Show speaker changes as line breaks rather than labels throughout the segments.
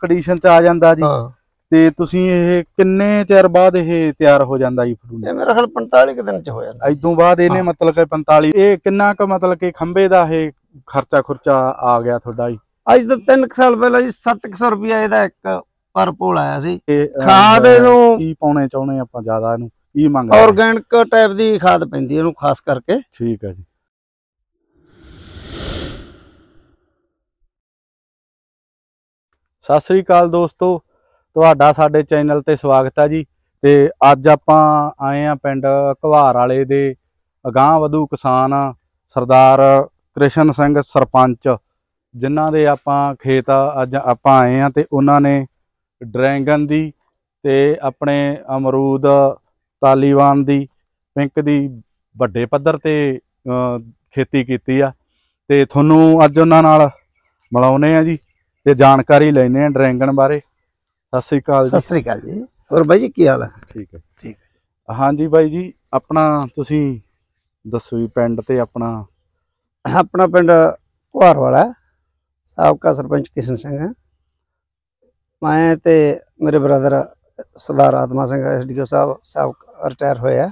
condition ਚ ਆ ਜਾਂਦਾ ਜੀ ਤੇ ਤੁਸੀਂ ਇਹ ਕਿੰਨੇ ਚਿਰ ਬਾਅਦ ਇਹ ਤਿਆਰ ਹੋ ਜਾਂਦਾ ਜੀ ਫਲੂ ਇਹ ਮੇਰਾ ਖਿਆਲ
45 ਦਿਨ ਚ ਹੋ
ਜਾਂਦਾ ਇਦੋਂ ਬਾਅਦ ਇਹਨੇ ਮਤਲਬ ਕਿ 45 ਇਹ ਕਿੰਨਾ ਕੁ ਮਤਲਬ ਕਿ ਖੰਬੇ ਦਾ ਇਹ ਖਰਚਾ ਖੁਰਚਾ ਆ ਗਿਆ ਤੁਹਾਡਾ ਜੀ
ਅੱਜ ਤੋਂ 3 ਸਾਲ ਪਹਿਲਾਂ ਜੀ 700 ਰੁਪਏ ਇਹਦਾ ਇੱਕ ਪਰ ਪੋਲ ਆਇਆ ਸੀ ਖਾਦ ਇਹਨੂੰ ਕੀ ਪਾਉਣੇ ਚਾਹੁੰਦੇ ਆਪਾਂ ਜ਼ਿਆਦਾ ਇਹਨੂੰ ਕੀ ਮੰਗਦੇ ਆਰਗੈਨਿਕ ਟਾਈਪ ਦੀ ਖਾਦ ਪੈਂਦੀ ਇਹਨੂੰ ਖਾਸ ਕਰਕੇ ਠੀਕ ਹੈ ਜੀ ਸਤਿ
ਸ੍ਰੀ ਅਕਾਲ ਦੋਸਤੋ ਤੁਹਾਡਾ ਸਾਡੇ ਚੈਨਲ ਤੇ ਸਵਾਗਤ ਹੈ ਜੀ ਤੇ ਅੱਜ ਆਪਾਂ ਆਏ ਆ ਪਿੰਡ ਘਵਾਰ ਵਾਲੇ ਦੇ ਅਗਾਹ ਵਧੂ ਕਿਸਾਨ ਸਰਦਾਰ ਕ੍ਰਿਸ਼ਨ ਸਿੰਘ ਸਰਪੰਚ ਜਿਨ੍ਹਾਂ ਦੇ ਆਪਾਂ ਖੇਤ ਅੱਜ ਆਪਾਂ ਆਏ ਆ ਤੇ ਉਹਨਾਂ ਨੇ ਡਰੈਂਗਨ ਦੀ ਤੇ ਆਪਣੇ ਅਮਰੂਦ ਤਾਲੀਵਾਨ ਦੀ ਪਿੰਕ ਦੀ ਵੱਡੇ ਪੱਧਰ ਤੇ ਖੇਤੀ ਕੀਤੀ ਆ ਤੇ ਤੁਹਾਨੂੰ ਅੱਜ ਉਹਨਾਂ ਨਾਲ ਮਿਲਾਉਨੇ ਆ ਜੀ ਤੇ ਜਾਣਕਾਰੀ ਲੈਣੇ ਆ ਡਰੈਂਗਨ ਬਾਰੇ ਸਤਿ ਸ੍ਰੀ ਅਕਾਲ ਜੀ ਸਤਿ ਸ੍ਰੀ ਅਕਾਲ ਜੀ ਹੋਰ ਬਾਈ ਜੀ ਕੀ ਹਾਲ ਹੈ ਠੀਕ ਹੈ ਠੀਕ ਹੈ ਹਾਂਜੀ ਬਾਈ ਜੀ ਆਪਣਾ ਤੁਸੀਂ ਦੱਸੋ ਜੀ ਪਿੰਡ ਤੇ ਆਪਣਾ
ਆਪਣਾ ਪਿੰਡ ਕੁਹਾਰ ਵਾਲਾ ਸਾਬਕਾ ਸਰਪੰਚ ਕਿਸ਼ਨ ਸਿੰਘ ਹੈ ਮੈਂ ਤੇ ਮੇਰੇ ਬ੍ਰਦਰ ਸਰਦਾਰ ਆਤਮਾ ਸਿੰਘ ਐਸਡੀਓ ਸਾਹਿਬ ਸਾਬਕਾ ਰਿਟਾਇਰ ਹੋਇਆ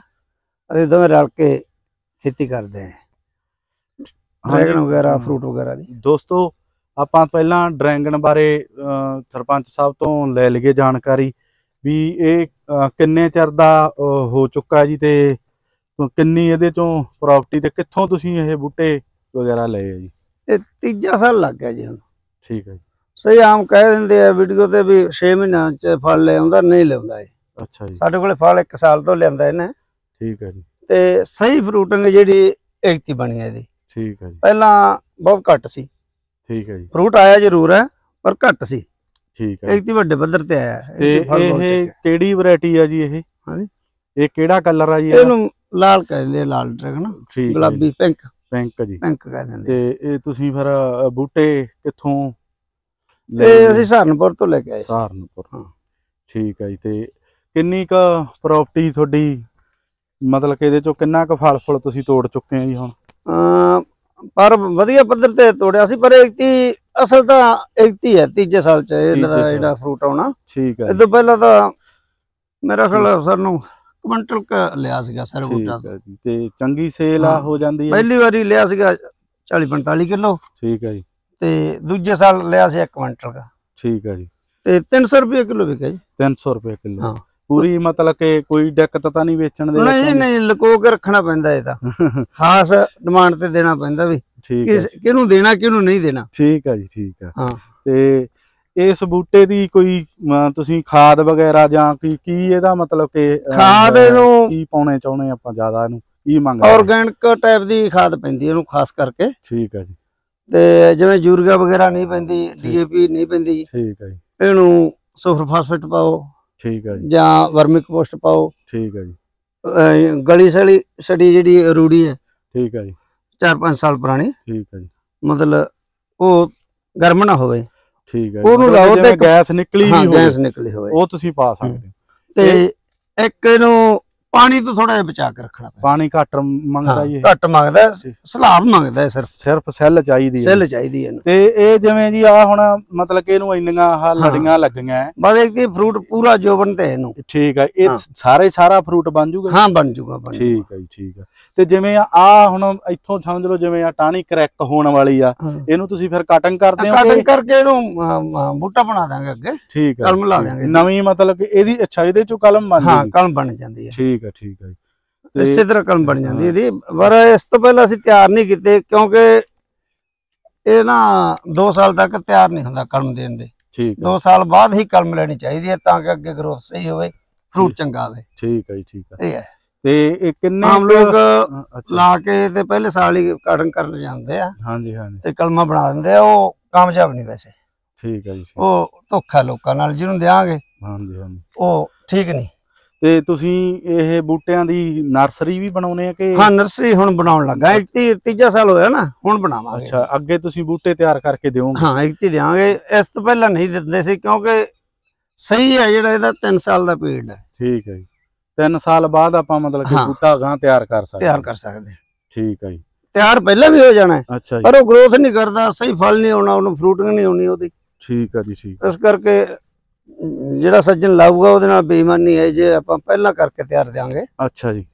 ਅਸੀਂ ਦੋਵੇਂ ਰਲ ਕੇ ਖੇਤੀ ਕਰਦੇ ਹਾਂ ਵਗੈਰਾ ਫਰੂਟ ਵਗੈਰਾ ਦੀ
ਦੋਸਤੋ ਆਪਾਂ ਪਹਿਲਾਂ ਡਰੈਂਗਨ ਬਾਰੇ ਸਰਪੰਚ ਸਾਹਿਬ ਤੋਂ ਲੈ ਲਈਏ ਜਾਣਕਾਰੀ ਵੀ ਇਹ ਕਿੰਨੇ ਚਿਰ ਦਾ ਹੋ ਚੁੱਕਾ ਜੀ ਤੇ ਕਿੰਨੀ ਇਹਦੇ ਚੋਂ ਪ੍ਰਾਪਰਟੀ ਤੇ ਕਿੱਥੋਂ ਤੁਸੀਂ ਇਹ ਬੂਟੇ ਵਗੈਰਾ ਲਏ ਆ ਜੀ
ਇਹ ਤੀਜਾ ਸਾਲ ਲੱਗ ਗਿਆ ਜੀ ਹੁਣ ਠੀਕ ਹੈ ਜੀ ਸਹੀ ਆਮ ਕਹਿ ਦਿੰਦੇ ਆ ਵੀਡੀਓ ਤੇ ਵੀ 6 ਮਹੀਨਾ ਚ ਫਲ ਲੈ ਆਉਂਦਾ ਨਹੀਂ ਲਿਆਉਂਦਾ
ਇਹ ਅੱਛਾ ਜੀ ਸਾਡੇ
ਕੋਲੇ ਫਲ 1 ਸਾਲ ਤੋਂ ਲਿਆਂਦਾ ਇਹਨੇ
ਠੀਕ ਹੈ ਜੀ
ਤੇ ਸਹੀ ਫਰੂਟਿੰਗ ਜਿਹੜੀ ਇੱਕਤੀ ਬਣੀ ਹੈ ਇਹਦੀ ਠੀਕ ਹੈ ਜੀ ਪਹਿਲਾਂ ਬਹੁਤ ਘੱਟ ਸੀ ਠੀਕ ਹੈ ਜੀ ਫਰੂਟ ਆਇਆ ਜ਼ਰੂਰ ਹੈ ਪਰ ਘੱਟ ਸੀ
ਠੀਕ ਹੈ ਇੱਕ ਵੱਡੇ ਪੱਧਰ ਤੇ ਆਇਆ ਤੇ ਇਹ
ਕਿਹੜੀ ਵੈਰਾਈਟੀ ਆ ਜੀ ਇਹ ਹਾਂਜੀ ਇਹ
ਕਿਹੜਾ ਕਲਰ ਆ ਜੀ ਇਹਨੂੰ ਲਾਲ ਕਹਿੰਦੇ ਲਾਲ ਡਰੈਗਨ ਗੁਲਾਬੀ ਪਿੰਕ ਪਿੰਕ ਜੀ ਪਿੰਕ ਕਹਿੰਦੇ ਤੇ ਇਹ ਤੁਸੀਂ ਫਿਰ ਬੂਟੇ ਕਿੱਥੋਂ ਇਹ ਅਸੀਂ ਸਹਾਰਨਪੁਰ ਤੋਂ ਲੈ ਕੇ ਆਏ ਸਹਾਰਨਪੁਰ ਠੀਕ ਹੈ ਜੀ ਤੇ ਕਿੰਨੀ ਕ ਪ੍ਰਾਪਰਟੀ ਤੁਹਾਡੀ ਮਤਲਬ ਕਿ ਇਹਦੇ ਚੋਂ ਕਿੰਨਾ ਕ ਫਲ ਫੁੱਲ ਤੁਸੀਂ ਤੋੜ ਚੁੱਕੇ ਆ ਜੀ ਹੁਣ
ਪਰ ਵਧੀਆ ਪੱਧਰ ਤੇ ਤੋੜਿਆ ਸੀ ਪਰ ਇਕਤੀ ਅਸਲ ਤਾਂ ਇਕਤੀ ਹੈ ਤੀਜੇ ਸਾਲ ਚ ਇਹਦਾ ਜਿਹੜਾ ਫਰੂਟ ਆਉਣਾ ਠੀਕ ਹੈ ਇਹ ਤੋਂ ਪਹਿਲਾਂ ਤਾਂ ਮੇਰਾ ਖਿਆਲ ਸਾਨੂੰ ਕੁਇੰਟਲ ਕ ਲਿਆ ਸੀਗਾ ਸਰ ਬੂਟਾ
ਤੇ ਚੰਗੀ ਸੇਲ ਆ ਹੋ ਜਾਂਦੀ ਹੈ ਪਹਿਲੀ
ਵਾਰੀ ਲਿਆ ਸੀਗਾ 40 45 ਕਿਲੋ ਠੀਕ ਹੈ ਜੀ ਤੇ ਦੂਜੇ ਸਾਲ ਲਿਆ ਸੀ 1 ਕੁਇੰਟਲ ਦਾ ਠੀਕ ਹੈ ਜੀ ਤੇ 300 ਰੁਪਏ ਕਿਲੋ ਵਿਕਿਆ ਜੀ 300 ਰੁਪਏ ਕਿਲੋ ਹਾਂ ਪੂਰੀ ਮਤਲਬ ਕਿ ਕੋਈ ਦਿੱਕਤ ਤਾਂ ਨਹੀਂ ਵੇਚਣ ਦੇ ਨਹੀਂ ਨਹੀਂ ਲਕੋ ਕੇ ਰੱਖਣਾ ਪੈਂਦਾ ਇਹ ਤਾਂ ਖਾਸ ਡਿਮਾਂਡ ਤੇ ਦੇਣਾ ਪੈਂਦਾ ਵੀ ਠੀਕ ਹੈ ਕਿਹਨੂੰ ਦੇਣਾ ਕਿਹਨੂੰ ਨਹੀਂ ਦੇਣਾ ਠੀਕ ਹੈ ਜੀ ਠੀਕ ਹੈ ਹਾਂ ਤੇ ਇਸ
ਬੂਟੇ ਦੀ ਕੋਈ ਤੁਸੀਂ ਖਾਦ ਵਗੈਰਾ ਜਾਂ ਕੀ ਕੀ ਇਹਦਾ ਮਤਲਬ ਕਿ ਖਾਦ ਨੂੰ
ਕੀ ਪਾਉਣੇ ਚਾਹੁੰਦੇ ਆਪਾਂ ਜ਼ਿਆਦਾ ਇਹਨੂੰ ਕੀ ਮੰਗਦੇ ਆਰਗੈਨਿਕ ਟਾਈਪ ਦੀ ਖਾਦ ਪੈਂਦੀ ਇਹਨੂੰ ਖਾਸ ਕਰਕੇ ਠੀਕ ਹੈ ਜੀ ਤੇ ਜਿਵੇਂ ਯੂਰੀਆ ਵਗੈਰਾ ਨਹੀਂ ਪੈਂਦੀ ਡੀਏਪੀ ਨਹੀਂ ਪੈਂਦੀ ਠੀਕ ਹੈ ਜੀ ਇਹਨੂੰ ਸੁਪਰ ਫਾਸਫੇਟ ਪਾਓ ਠੀਕ ਹੈ ਜੀ ਜਾਂ ਵਰਮਿਕ ਪੋਸਟ ਪਾਓ ਠੀਕ ਹੈ ਜੀ ਗਲੀ ਸੜੀ ਸੜੀ ਜਿਹੜੀ ਰੂੜੀ ਹੈ ਠੀਕ ਹੈ ਜੀ 4-5 ਸਾਲ ਪੁਰਾਣੀ ਠੀਕ ਹੈ ਜੀ ਮਤਲਬ ਉਹ ਗਰਮ ਨਾ ਹੋਵੇ ਠੀਕ ਹੈ ਉਹਨੂੰ ਲਾਓ ਤੇ ਗੈਸ ਨਿਕਲੀ ਨਹੀਂ ਹੋਵੇ ਗੈਸ ਨਿਕਲੀ ਹੋਵੇ ਉਹ ਤੁਸੀਂ ਪਾ ਸਕਦੇ ਤੇ ਇੱਕ ਇਹਨੂੰ ਪਾਣੀ ਤੋਂ ਥੋੜਾ ਜਿਹਾ ਬਚਾ ਕੇ ਰੱਖਣਾ ਪੈਂਦਾ ਪਾਣੀ ਘੱਟ ਮੰਗਦਾ ਜੀ ਘੱਟ ਮੰਗਦਾ ਸਲਾਬ ਮੰਗਦਾ ਸਿਰਫ
ਸਿਰਫ ਸੈੱਲ ਚਾਹੀਦੀ ਹੈ ਸੈੱਲ ਚਾਹੀਦੀ ਹੈ ਤੇ ਇਹ ਜਿਵੇਂ ਜੀ ਆ ਹੁਣ ਮਤਲਬ ਕਿ ਇਹਨੂੰ ਇੰਨੀਆਂ ਆ ਲੜੀਆਂ ਲੱਗੀਆਂ ਬਸ ਇਹਦੀ ਫਰੂਟ ਪੂਰਾ ਜੋਬਨ ਤੇ ਇਹਨੂੰ ਠੀਕ ਹੈ ਇਹ ਸਾਰੇ ਸਾਰਾ ਫਰੂਟ ਬਣ ਜੂਗਾ ਹਾਂ ਬਣ ਜੂਗਾ ਬਣ ਠੀਕ ਹੈ ਠੀਕ ਹੈ ਤੇ ਜਿਵੇਂ ਆ ਹੁਣ ਇੱਥੋਂ ਸਮਝ ਲਓ ਜਿਵੇਂ ਆ ਟਾਣੀ ਕਰੈਕ ਹੋਣ ਵਾਲੀ ਆ ਇਹਨੂੰ ਤੁਸੀਂ ਫਿਰ ਕਟਿੰਗ ਕਰਦੇ ਹੋ ਕਟਿੰਗ
ਕਰਕੇ ਇਹਨੂੰ ਬੂਟਾ ਬਣਾ ਦਾਂਗੇ ਅੱਗੇ ਠੀਕ ਹੈ ਕਲਮ ਲਾ ਦਾਂਗੇ ਨਵੀਂ ਮਤਲਬ ਕਿ ਇਹਦੀ ਅੱਛਾ ਇਹਦੇ ਚੋਂ ਕਲਮ ਹਾਂ ਕਲਮ ਬਣ ਜਾਂਦੀ ਹੈ ਠੀਕ ਠੀਕ ਹੈ ਠੀਕ ਹੈ ਇਸੇ ਤਰ੍ਹਾਂ ਕਲਮ ਬਣ ਜਾਂਦੀ ਇਹਦੀ ਪਰ ਇਸ ਤੋਂ ਪਹਿਲਾਂ ਅਸੀਂ ਤਿਆਰ ਨਹੀਂ ਕੀਤੇ ਕਿਉਂਕਿ ਇਹ ਨਾ 2 ਸਾਲ ਤੱਕ ਤਿਆਰ ਨਹੀਂ ਹੁੰਦਾ ਕਲਮ ਦੇਣ ਦੇ ਠੀਕ ਹੈ 2 ਸਾਲ ਬਾਅਦ ਹੀ ਕਲਮ ਲੈਣੀ ਚਾਹੀਦੀ ਹੈ ਤਾਂ ਕਿ ਅੱਗੇ ਗਰੋਥ ਸਹੀ ਹੋਵੇ ਫਰੂਟ ਚੰਗਾ ਆਵੇ
ਠੀਕ ਹੈ ਜੀ, ਠੀਕ ਹੈ ਇਹ ਹੈ
ਤੇ ਇਹ ਕਿੰਨੇ ਆਮ ਲੋਕ ਲਾ ਕੇ ਤੇ ਪਹਿਲੇ ਸਾਲ ਹੀ ਕਾਟਨ ਕਰਨ ਜਾਂਦੇ ਆ ਹਾਂਜੀ ਹਾਂਜੀ ਤੇ ਕਲਮਾ ਬਣਾ ਦਿੰਦੇ ਆ ਉਹ ਕਾਮਯਾਬ ਨਹੀਂ ਵੈਸੇ ਠੀਕ ਹੈ ਜੀ ਉਹ ਧੋਖਾ ਲੋਕਾਂ ਨਾਲ ਜਿਹਨੂੰ ਦਿਆਂਗੇ ਹਾਂਜੀ ਹਾਂਜੀ ਉਹ ਠੀਕ ਨਹੀਂ ਤੇ ਤੁਸੀਂ ਇਹ
ਬੂਟਿਆਂ ਦੀ ਨਰਸਰੀ ਵੀ ਬਣਾਉਨੇ ਆ ਕਿ ਹਾਂ ਨਰਸਰੀ ਹੁਣ ਬਣਾਉਣ ਲੱਗਾ 31 ਤੀਜਾ ਸਾਲ ਹੋਇਆ ਨਾ
ਹੁਣ ਬਣਾਵਾਂਗੇ ਅੱਛਾ ਅੱਗੇ ਤੁਸੀਂ ਬੂਟੇ ਤਿਆਰ ਕਰਕੇ ਦਿਓਗੇ ਹਾਂ 31 ਦਿਆਂਗੇ ਇਸ ਤੋਂ ਪਹਿਲਾਂ ਨਹੀਂ ਦਿੰਦੇ ਸੀ ਕਿਉਂਕਿ ਸਹੀ ਹੈ ਜਿਹੜਾ ਇਹਦਾ 3 ਸਾਲ ਦਾ ਪੀਰੀਅਡ ਹੈ ਠੀਕ ਹੈ ਜੀ 3 ਸਾਲ ਬਾਅਦ ਆਪਾਂ ਮਤਲਬ ਕਿ ਬੂਟਾ ਗਾਂ ਤਿਆਰ ਕਰ ਸਕਦੇ ਤਿਆਰ ਕਰ ਸਕਦੇ ਠੀਕ ਹੈ ਜੀ ਤਿਆਰ ਪਹਿਲਾਂ ਵੀ ਹੋ ਜਾਣਾ ਪਰ ਉਹ ਗਰੋਥ ਨਹੀਂ ਕਰਦਾ ਸਹੀ ਫਲ ਨਹੀਂ ਆਉਣਾ ਉਹਨੂੰ ਫਰੂਟਿੰਗ ਨਹੀਂ ਆਉਣੀ ਉਹਦੀ
ਠੀਕ ਹੈ ਜੀ ਠੀਕ
ਇਸ ਕਰਕੇ ਜਿਹੜਾ ਸੱਜਣ ਲਾਊਗਾ ਉਹਦੇ ਨਾਲ ਬੇਈਮਾਨੀ ਹੈ ਜੇ ਆਪਾਂ ਪਹਿਲਾਂ ਕਰਕੇ ਤਿਆਰ ਦਿਆਂਗੇ ਅੱਛਾ ਜੀ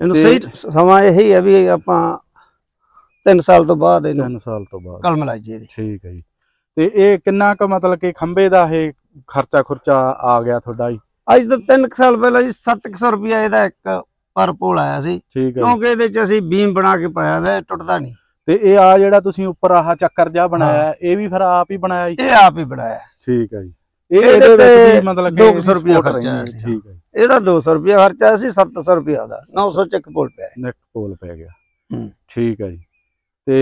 ਇਹਨੂੰ ਸਹੀ ਸਮਾਂ ਇਹ ਹੀ ਹੈ ਵੀ ਆਪਾਂ 3 ਸਾਲ ਤੋਂ ਬਾਅਦ ਇਹਨੂੰ 3 ਸਾਲ ਤੋਂ ਬਾਅਦ ਕਲਮ ਲਾਈਏ
ਜੀ ਠੀਕ ਹੈ ਜੀ
ਤੇ ਇਹ ਕਿੰਨਾ ਕੁ ਮਤਲਬ ਕਿ ਖੰਬੇ ਦਾ
ਇਹ ਖਰਚਾ ਖੁਰਚਾ ਆ ਗਿਆ ਤੁਹਾਡਾ ਜੀ ਅੱਜ
ਤੋਂ 3 ਸਾਲ ਪਹਿਲਾਂ ਜੀ 700 ਰੁਪਿਆ ਇਹਦਾ ਇੱਕ ਪਰ ਪੋਲ ਆਇਆ ਸੀ ਕਿਉਂਕਿ ਇਹਦੇ ਚ ਅਸੀਂ ਬੀਮ ਬਣਾ ਕੇ ਪਾਇਆ ਵੇ ਟੁੱਟਦਾ ਨਹੀਂ ਤੇ ਇਹ
ਆ ਜਿਹੜਾ ਤੁਸੀਂ ਉੱਪਰ ਆਹ ਚੱਕਰ ਜਾ ਬਣਾਇਆ ਇਹ ਵੀ ਫਿਰ ਆਪ ਹੀ ਬਣਾਇਆ ਜੀ ਇਹ ਆਪ ਹੀ ਬਣਾਇਆ
ਠੀਕ ਹੈ ਜੀ ਇਹ ਇਹਦੇ ਵਿੱਚ ਵੀ ਮਤਲਬ ਕਿ 200 ਰੁਪਏ ਖਰਚਾ ਸੀ ਠੀਕ ਹੈ ਇਹਦਾ 200 ਰੁਪਏ ਖਰਚਾ ਸੀ 700 ਰੁਪਏ ਦਾ 900 ਚੱਕ ਪੋਲ ਪਿਆ
ਨੈਕ ਪੋਲ ਪੈ ਗਿਆ ਠੀਕ ਹੈ ਜੀ ਤੇ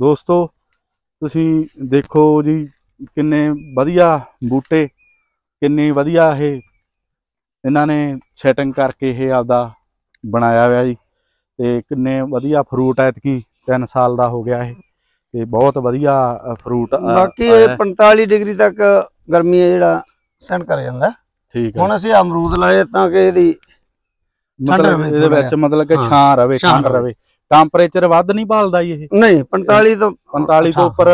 ਦੋਸਤੋ ਤੁਸੀਂ ਦੇਖੋ ਜੀ ਕਿੰਨੇ ਵਧੀਆ ਬੂਟੇ ਕਿੰਨੇ ਵਧੀਆ ਇਹ ਇਹਨਾਂ ਨੇ ਸੈਟਿੰਗ ਕਰਕੇ ਇਹ ਆਪਦਾ ਬਣਾਇਆ ਹੋਇਆ ਜੀ ਤੇ ਕਿੰਨੇ ਵਧੀਆ ਫਰੂਟ ਐਤਕੀ 3 ਸਾਲ ਦਾ ਹੋ ਗਿਆ ਇਹ ਤੇ ਬਹੁਤ ਵਧੀਆ ਫਰੂਟ ਬਾਕੀ ਇਹ
45 ਡਿਗਰੀ ਤੱਕ ਗਰਮੀ ਹੈ ਜਿਹੜਾ ਸੈਂਡ ਕਰ ਜਾਂਦਾ ਠੀਕ ਹੈ ਹੁਣ ਅਸੀਂ ਅਮਰੂਦ ਲਾਏ ਤਾਂ ਕਿ ਇਹਦੀ ਮਤਲਬ ਇਹਦੇ ਵਿੱਚ ਮਤਲਬ ਕਿ ਛਾਂ ਰਵੇ ਠੰਡ ਰਵੇ ਟੈਂਪਰੇਚਰ ਵੱਧ ਨਹੀਂ ਭਾਲਦਾ ਇਹ ਨਹੀਂ 45
ਤੋਂ 45 ਤੋਂ ਉੱਪਰ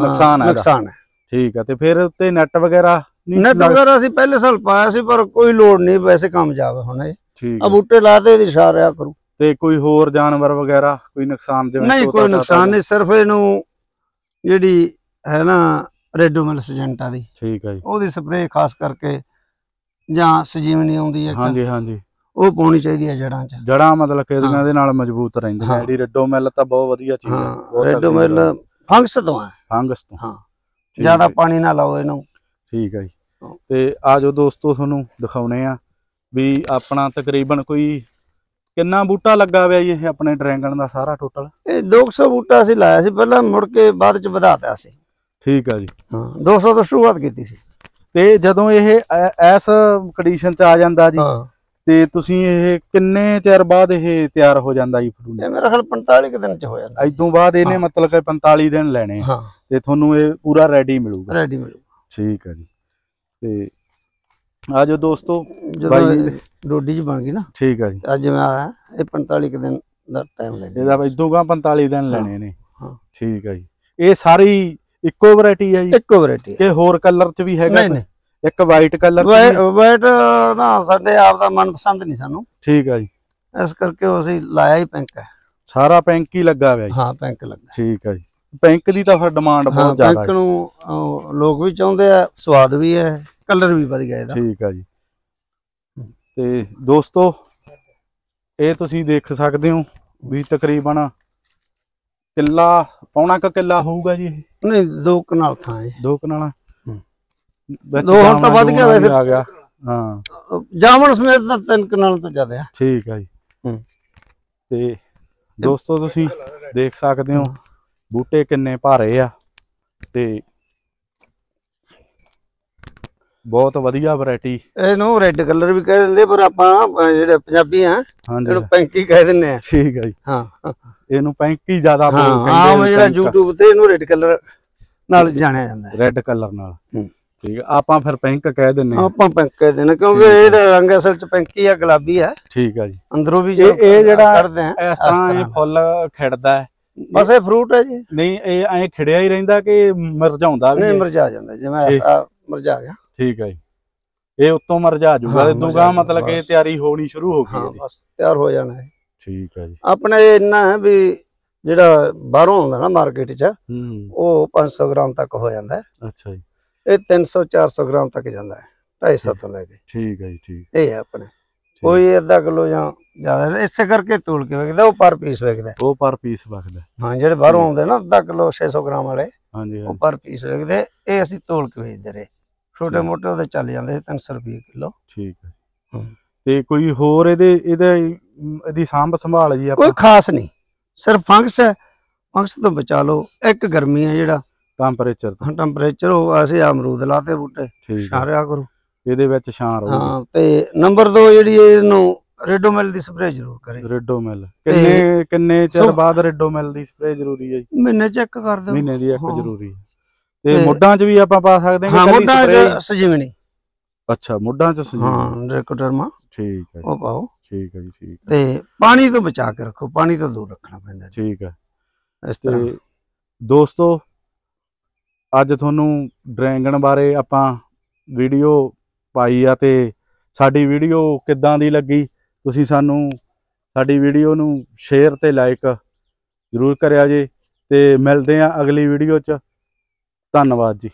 ਨੁਕਸਾਨ ਹੈ ਨੁਕਸਾਨ ਹੈ
ਠੀਕ ਹੈ ਤੇ ਫਿਰ
ਉੱਤੇ ਨੈਟ ਵਗੈਰਾ ਨੈਟ ਵਗੈਰਾ
ਅਸੀਂ ਪਹਿਲੇ ਸਾਲ ਪਾਇਆ ਸੀ ਪਰ ਕੋਈ ਲੋੜ ਨਹੀਂ ਵੈਸੇ ਕੰਮ ਜਾਵੇ ਹੁਣ ਇਹ ਅਬੂਟੇ ਆ ਬੂਟੇ ਲਾਤੇ ਇਹਦੀ ਇਸ਼ਾਰਿਆ ਕਰੂ
ਤੇ ਕੋਈ ਹੋਰ ਜਾਨਵਰ ਵਗੈਰਾ ਕੋਈ ਨੁਕਸਾਨ ਦੇ ਨਹੀਂ ਕੋਈ ਨੁਕਸਾਨ ਨਹੀਂ
ਸਿਰਫ ਇਹਨੂੰ ਜਿਹੜੀ ਹੈ ਨਾ ਰੈਡੋਮਲ ਸਜੈਂਟਾ ਦੀ ਠੀਕ ਹੈ ਜੀ ਉਹਦੀ ਸਪਰੇ ਖਾਸ ਕਰਕੇ ਜਾਂ ਸਜੀਵਨੀ ਆਉਂਦੀ ਹੈ ਹਾਂਜੀ ਹਾਂਜੀ ਉਹ ਪਾਉਣੀ ਚਾਹੀਦੀ ਹੈ ਜੜਾਂ 'ਚ
ਜੜਾਂ ਮਤਲਬ ਕਿ ਇਹਦੇ ਨਾਲ ਮਜ਼ਬੂਤ ਰਹਿੰਦੇ ਰਹਿੰਦੀਆਂ ਜਿਹੜੀ ਰੈਡੋਮਲ ਤਾਂ ਬਹੁਤ ਵਧੀਆ ਚੀਜ਼ ਹੈ ਰੈਡੋਮਲ ਫੰਗਸ ਤੋਂ ਹੈ ਫੰਗਸ ਤੋਂ ਹਾਂ ਜਿਆਦਾ
ਪਾਣੀ ਨਾ ਲਾਓ ਇਹਨੂੰ
ਠੀਕ ਹੈ ਜੀ ਤੇ ਆਜੋ ਦੋਸਤੋ ਤੁਹਾਨੂੰ ਦਿਖਾਉਨੇ ਆ ਵੀ ਆਪਣਾ ਤਕਰੀਬਨ ਕੋਈ ਕਿੰਨਾ ਬੂਟਾ ਲੱਗਾ ਹੋਇਆ ਜੀ ਇਹ ਆਪਣੇ ਡਰੈਗਨ ਦਾ ਸਾਰਾ ਟੋਟਲ
ਇਹ 200 ਬੂਟਾ ਅਸੀਂ ਲਾਇਆ ਸੀ ਪਹਿਲਾਂ ਮੁੜ ਕੇ ਬਾਅਦ ਚ ਵਧਾਤਾ ਸੀ ਠੀਕ ਆ ਜੀ ਹਾਂ 200 ਤੋਂ ਸ਼ੁਰੂਆਤ ਕੀਤੀ ਸੀ
ਤੇ ਜਦੋਂ ਇਹ ਇਸ ਕੰਡੀਸ਼ਨ ਚ ਆ ਜਾਂਦਾ ਜੀ ਤੇ ਤੁਸੀਂ ਇਹ ਕਿੰਨੇ ਚਿਰ ਬਾਅਦ ਇਹ ਤਿਆਰ ਹੋ ਜਾਂਦਾ ਜੀ ਫਰੂਟ ਇਹ ਮੇਰੇ ਖਿਆਲ 45 ਦਿਨ ਚ ਹੋ ਜਾਂਦਾ ਇਦੋਂ ਬਾਅਦ ਇਹਨੇ ਮਤਲਬ ਕਿ 45 ਦਿਨ ਲੈਣੇ ਤੇ ਤੁਹਾਨੂੰ ਇਹ ਪੂਰਾ ਰੈਡੀ ਮਿਲੂਗਾ ਰੈਡੀ ਮਿਲੂਗਾ ਠੀਕ ਆ ਜੀ ਤੇ ਆ ਜਾਓ ਦੋਸਤੋ ਜਦੋਂ ਰੋਡੀ
ਡੋਡੀ ਜੀ ਬਣ ਗਈ ਨਾ ਠੀਕ ਆ ਜੀ ਅੱਜ ਮੈਂ ਆਇਆ ਇਹ 45 ਦਿਨ ਦਾ ਟਾਈਮ ਲੈ ਇਹਦਾ ਬਾਈ ਦੋਗਾ 45 ਦਿਨ ਲੈਣੇ ਨੇ
ਹਾਂ ਠੀਕ ਆ ਜੀ ਇਹ ਸਾਰੀ ਇੱਕੋ ਵੈਰਾਈਟੀ ਆ ਜੀ ਇੱਕੋ ਵੈਰਾਈਟੀ ਕਿ ਹੋਰ ਕਲਰ ਚ ਵੀ ਹੈਗਾ ਨਹੀਂ ਇੱਕ ਵਾਈਟ ਕਲਰ ਵਾਈਟ ਨਾ
ਸਾਡੇ ਆਪ ਦਾ ਮਨਪਸੰਦ ਨਹੀਂ ਸਾਨੂੰ ਠੀਕ ਆ ਜੀ ਇਸ ਕਰਕੇ ਅਸੀਂ ਲਾਇਆ ਹੀ ਪਿੰਕ ਹੈ ਸਾਰਾ ਪਿੰਕ ਹੀ ਲੱਗਾ ਹੋਇਆ ਜੀ ਹਾਂ ਪਿੰਕ ਲੱਗਾ ਠੀਕ ਆ ਜੀ ਪਿੰਕ ਦੀ ਤਾਂ ਫਿਰ ਡਿਮਾਂਡ ਬਹੁਤ ਜ਼ਿਆਦਾ ਹੈ ਪਿੰਕ ਨੂੰ ਲੋਕ ਵੀ ਚਾਹੁੰਦੇ ਆ ਸਵਾਦ ਵੀ ਹੈ
ਕਲਰ ਵੀ ਵਧੀਆ ਇਹਦਾ ਠੀਕ ਆ ਜੀ ਤੇ ਦੋਸਤੋ ਇਹ ਤੁਸੀਂ ਦੇਖ ਸਕਦੇ ਹੋ ਵੀ ਤਕਰੀਬਨ ਕਿੱਲਾ
ਪੌਣਾ ਕ ਕਿੱਲਾ ਹੋਊਗਾ ਜੀ ਨਹੀਂ ਦੋ ਕਨਾਲ ਥਾਂ ਹੈ ਦੋ ਕਨਾਲਾਂ
ਦੋ ਹੁਣ ਤਾਂ ਵੱਧ ਗਿਆ ਵੈਸੇ ਆ ਗਿਆ ਹਾਂ
ਜਾਮਣ ਸਮੇਤ ਤਾਂ ਤਿੰਨ ਕਨਾਲ ਤੋਂ ਜ਼ਿਆਦਾ ਆ
ਠੀਕ ਆ ਜੀ ਤੇ ਦੋਸਤੋ ਤੁਸੀਂ ਦੇਖ ਸਕਦੇ ਹੋ ਬੂਟੇ ਕਿੰਨੇ ਭਾਰੇ ਆ ਤੇ ਬਹੁਤ ਵਧੀਆ ਵੈਰਾਈਟੀ
ਇਹਨੂੰ ਰੈੱਡ ਕਲਰ ਵੀ ਕਹਿ ਦਿੰਦੇ ਪਰ ਆਪਾਂ ਜਿਹੜੇ ਪੰਜਾਬੀ ਆ ਇਹਨੂੰ ਪੈਂਕੀ ਕਹਿ ਦਿੰਨੇ ਆ
ਠੀਕ ਹੈ ਜੀ ਹਾਂ ਇਹਨੂੰ ਪੈਂਕੀ ਜ਼ਿਆਦਾ ਆਪਾਂ ਕਹਿੰਦੇ ਆ ਜਿਹੜਾ
YouTube ਤੇ ਇਹਨੂੰ ਰੈੱਡ ਕਲਰ ਨਾਲ
ਜਾਣਿਆ ਜਾਂਦਾ ਰੈੱਡ ਕਲਰ ਨਾਲ ਠੀਕ ਆਪਾਂ ਫਿਰ ਪੈਂਕ ਕਹਿ ਦਿੰਨੇ ਆ ਆਪਾਂ ਪੈਂਕ ਕਹਿ ਦਿੰਨੇ ਕਿਉਂਕਿ ਇਹਦਾ
ਰੰਗ ਅਸਲ ਚ ਪੈਂਕੀ ਆ ਗੁਲਾਬੀ ਆ ਠੀਕ
ਆ ਜੀ ਅੰਦਰੋਂ ਵੀ ਇਹ ਜਿਹੜਾ ਕਰਦੇ ਆ ਇਸ ਤਰ੍ਹਾਂ ਇਹ
ਫੁੱਲ ਖਿੜਦਾ ਹੈ ਬਸ ਇਹ ਫਰੂਟ ਹੈ ਜੀ
ਨਹੀਂ ਇਹ ਐ ਖਿੜਿਆ ਹੀ ਰਹਿੰਦਾ ਕਿ ਮਰਜਾਉਂਦਾ ਵੀ ਨਹੀਂ ਜਾ ਜਾਂਦਾ
ਜਿਵੇਂ ਜਾ ਗਿਆ ਠੀਕ ਹੈ ਜੀ ਇਹ ਉੱਤੋਂ ਜਾ ਜੂਗਾ ਤੇ ਦੂਗਾ ਮਤਲਬ ਕਿ ਤਿਆਰੀ ਹੋਣੀ ਸ਼ੁਰੂ ਹੋ ਗਈ ਬਸ ਤਿਆਰ ਹੋ ਜਾਣਾ ਹੈ ਠੀਕ ਹੈ ਜੀ ਆਪਣੇ ਇੰਨਾ ਹੈ ਵੀ ਜਿਹੜਾ ਬਾਹਰੋਂ ਆਉਂਦਾ ਨਾ ਮਾਰਕੀਟ 'ਚ ਉਹ 500 ਗ੍ਰਾਮ ਤੱਕ ਹੋ ਜਾਂਦਾ ਹੈ ਅੱਛਾ ਜੀ ਇਹ 300 400 ਗ੍ਰਾਮ ਤੱਕ ਜਾਂਦਾ ਹੈ 250 ਤੋਂ ਲੈ ਕੇ ਠੀਕ ਹੈ ਜੀ ਠੀਕ ਇਹ ਹੈ ਆਪਣੇ ਕੋਈ ਅੱਧਾ ਕਿਲੋ ਜਾਂ ਜ਼ਿਆਦਾ ਇਸੇ ਕਰਕੇ ਤੋਲ ਕੇ ਵੇਖਦਾ ਉਹ ਪਰ ਪੀਸ ਵਗਦਾ ਉਹ ਪਰ ਪੀਸ ਵਗਦਾ ਹਾਂ ਜਿਹੜੇ ਬਾਹਰੋਂ ਆਉਂਦੇ ਨਾ ਅੱਧਾ ਕਿਲੋ 600 ਗ੍ਰਾਮ ਵਾਲੇ ਹਾਂਜੀ ਉਹ ਪਰ ਪੀਸ ਵਗਦੇ ਇਹ ਅਸੀਂ ਤੋਲ ਕੇ ਵੇਚਦੇ ਰਹੇ ਛੋਟੇ ਮੋਟੇ ਉਹਦੇ ਚੱਲ ਜਾਂਦੇ ਸੀ 300 ਰੁਪਏ ਕਿਲੋ
ਠੀਕ ਹੈ ਜੀ ਤੇ ਕੋਈ ਹੋਰ ਇਹਦੇ ਇਹਦੇ ਇਹਦੀ ਸਾਂਭ ਸੰਭਾਲ ਜੀ
ਆਪਾਂ ਕੋਈ ਖਾਸ ਨਹੀਂ ਸਿਰਫ ਫੰਕਸ ਹੈ ਫੰਕਸ ਤੋਂ ਬਚਾ ਲਓ ਇੱਕ ਗਰਮੀ ਹੈ ਜਿਹੜਾ ਟੈਂਪਰੇਚਰ ਤੋਂ ਟੈਂਪਰੇਚਰ ਹੋ ਅਸੀਂ ਅਮਰੂਦ ਲਾਤੇ ਬੂਟੇ ਸਾਰਿਆ ਕਰੋ ਇਹਦੇ ਵਿੱਚ ਛਾਂ ਰਹੂ ਹਾਂ ਤੇ ਨੰਬਰ 2 ਜਿਹੜੀ ਇਹਨੂੰ ਰੈਡੋਮਿਲ ਦੀ ਸਪਰੇਅ ਜ਼ਰੂਰ ਕਰੇ ਰੈਡੋਮਿਲ ਕਿੰਨੇ ਕਿੰਨੇ ਚਿਰ
ਬਾਅਦ ਰੈਡੋਮਿਲ ਦੀ ਸਪਰੇਅ ਜ਼ਰੂਰੀ ਹੈ ਜੀ ਮਹੀਨੇ ਚ ਇੱਕ ਕਰ ਦਿਓ ਮਹੀਨੇ
ਦੀ ਇੱਕ ਜ਼ਰੂਰੀ ਹੈ ਤੇ ਮੋਢਾਂ 'ਚ ਵੀ ਆਪਾਂ ਪਾ ਸਕਦੇ ਹਾਂ ਹਾਂ ਮੋਢਾਂ 'ਚ ਸਜੀਵਣੀ ਅੱਛਾ ਮੋਢਾਂ 'ਚ ਸਜੀਵਣੀ ਹਾਂ ਡਰੇਕੋਡਰਮਾ
ਠੀਕ ਹੈ ਉਹ ਪਾਓ ਠੀਕ ਹੈ ਜੀ ਠੀਕ ਤੇ ਪਾਣੀ ਤੋਂ
ਬਚਾ ਕੇ ਰੱਖੋ ਪਾਣੀ ਤੋਂ ਦੂਰ ਰੱਖਣਾ ਪੈਂਦਾ ਠੀਕ ਹੈ ਇਸ ਤਰ੍ਹਾਂ
ਦੋਸਤੋ ਅੱਜ ਤੁਹਾਨੂੰ ਡਰੈਂਗਣ ਬਾਰੇ ਆਪਾਂ ਵੀਡੀਓ ਪਾਈ ਆ ਤੇ ਸਾਡੀ ਵੀਡੀਓ ਕਿੱਦਾਂ ਦੀ ਲੱਗੀ ਤੁਸੀਂ ਸਾਨੂੰ ਸਾਡੀ ਵੀਡੀਓ ਨੂੰ ਸ਼ੇਅਰ ਤੇ ਲਾਈਕ ਜ਼ਰੂਰ ਕਰਿਆ ਜੇ ਤੇ ਮਿਲਦੇ ਆ ਅਗਲੀ ਵੀਡੀਓ 'ਚ ਧੰਨਵਾਦ ਜੀ